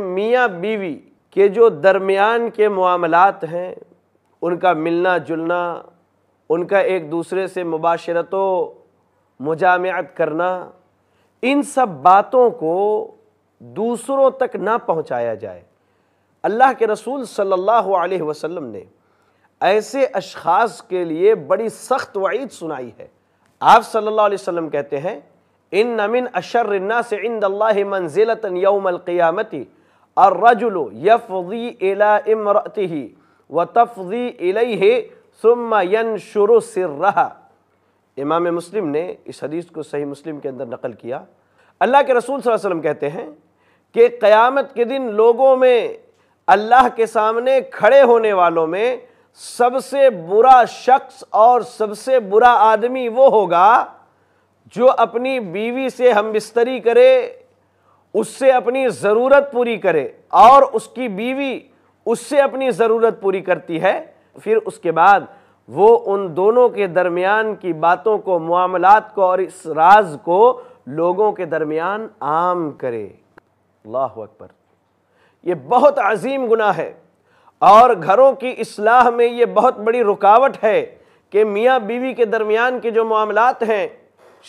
मियाँ बीवी के जो दरमियान के मामलात हैं उनका मिलना जुलना उनका एक दूसरे से मुबाशरत मुजामत करना इन सब बातों को दूसरों तक ना पहुंचाया जाए अल्लाह के रसूल सल्लल्लाहु अलैहि वसल्लम ने ऐसे अशखास के लिए बड़ी सख्त वईद सुनाई है आप सल्लल्लाहु अलैहि वसल्लम कहते हैं इन नमिन अशर्ना से इन दल्ला मंजिलतन यौमल क़ियामती अर्रजुल यफ़ी इला इमरती व तफ़ी इलह सुम यन शुरू सिर्रा इमाम मुस्लिम ने इस हदीस को सही मुस्लिम के अंदर नकल किया अल्लाह के रसूल वसम कहते हैं कि क़यामत के दिन लोगों में अल्लाह के सामने खड़े होने वालों में सबसे बुरा शख्स और सबसे बुरा आदमी वो होगा जो अपनी बीवी से हम बिस्तरी करे उससे अपनी ज़रूरत पूरी करे और उसकी बीवी उससे अपनी ज़रूरत पूरी करती है फिर उसके बाद वो उन दोनों के दरमियान की बातों को मामलात को और इस राज को लोगों के दरमियान आम करे अल्लाह अकबर ये बहुत अजीम गुना है और घरों की असलाह में ये बहुत बड़ी रुकावट है कि मियाँ बीवी के दरमियान के जो मामलात हैं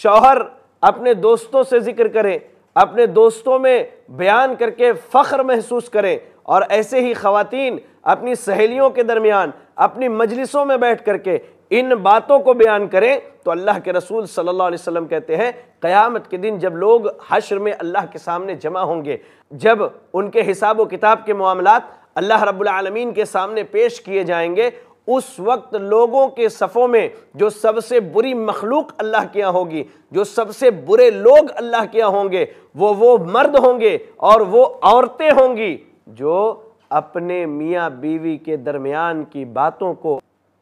शौहर अपने दोस्तों से ज़िक्र करें अपने दोस्तों में बयान करके फ़ख्र महसूस करें और ऐसे ही ख़वातीन अपनी सहेलियों के दरमियान अपनी मजलिसों में बैठ करके इन बातों को बयान करें तो अल्लाह के रसूल सल्लल्लाहु अलैहि वसल्लम कहते हैं क़यामत के दिन जब लोग हशर में अल्लाह के सामने जमा होंगे जब उनके हिसाब व किताब के मामला अल्लाह रब्बुल रबालमीन के सामने पेश किए जाएंगे उस वक्त लोगों के सफ़ों में जो सबसे बुरी मखलूक अल्लाह के यहाँ होगी जो सबसे बुरे लोग अल्लाह के यहाँ होंगे वो वो मर्द होंगे और वो औरतें होंगी जो अपने मियाँ बीवी के दरमियान की बातों को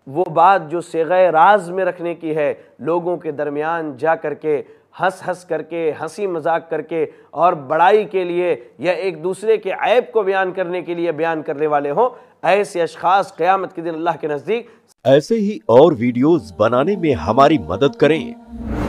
वो बात जो सेगै राज में रखने की है लोगों के दरमियान जा करके हंस हंस करके हंसी मजाक करके और बड़ाई के लिए या एक दूसरे के ऐब को बयान करने के लिए बयान करने वाले हों ऐसे अशखास क़यामत के दिन अल्लाह के नज़दीक ऐसे ही और वीडियोस बनाने में हमारी मदद करें